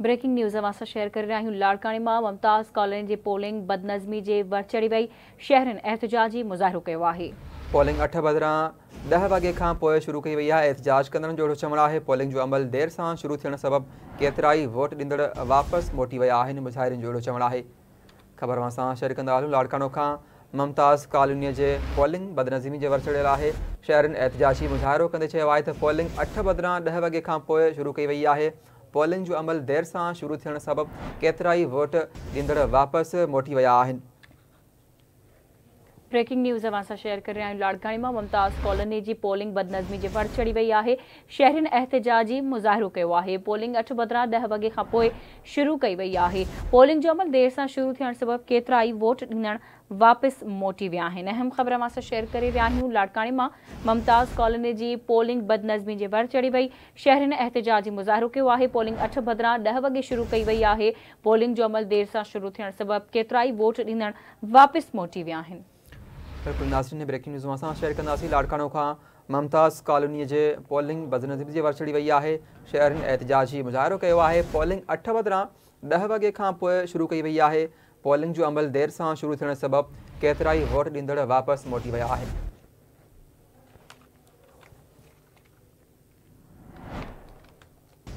breaking news असां share करे polling बदनज़मी वर चढ़ी वई पोलिंग अठ बदिरां ॾह वॻे खां पोइ शुरू कई वई आहे एहतजाज कंदड़ जोड़ो चवणु आहे पोलिंग जो अमल देरि सां शुरू थियण सबबु केतिरा ई वोट ॾींदड़ वापसि मोटी विया आहिनि जोड़ो चवणु आहे ख़बर असां शेयर कंदा आहियूं लाड़काणो खां मुमताज़ कॉलोनीअ जे पोलिंग बदनज़मी जे वर चढ़ियल आहे शहरनि एहतजाजी मुज़ाहिरो कंदे चयो आहे त पोलिंग अठ बदिरां ॾह वॻे खां पोइ शुरू कई वई आहे पोलिंग जो अमल देरि सां शुरू थियण सबबि केतिरा ई वोट ॾींदड़ु वापसि मोटी विया आहिनि न्यूज़ ન્યૂઝ शेयर कर रहा लाड़काने में मुमताज कॉलोनी की पोलिंग बदनज़मी के वड़ चढ़ी वही है शहरीनि एहतजाज मुजाहरो कयो है पोलिंग अठ बदिरां दह वगे शुरू कई वही है पोलिंग जो अमल देर से शुरू थियण सबब केतरा ही वोट ॾींदड़ वापस मोटी वह अहम ख़बर मां शेयर कर रहा हूँ लाड़काणी में मुमताज़ कॉलोनी की पोलिंग बदनज़मी जे वड़ चढ़ी वही शहरीनि एहतिजाजी मुजाहरो कयो आहे पोलिंग अठ बदिरां दह वगे शुरू कई वही है पोलिंग जो अमल देर से शुरू थियण सबब केतरा ही वोट ॾींदड़ वापस मोटी वह बिल्कुलु ने ब्रेकिंग न्यूज़ मां असां शेयर कंदासीं लाड़कानो खां ममताज़ कॉलोनीअ जे पोलिंग बदनज़बी जे वर चढ़ी वई आहे शहरनि एतिजाज जी मुज़ाहिरो कयो आहे पोलिंग अठ बदिरां ॾह वॻे खां पोइ शुरू कई वई आहे पोलिंग जो अमल देरि सां शुरू थियण सबबि केतिरा ई वोट ॾींदड़ वापसि मोटी विया आहिनि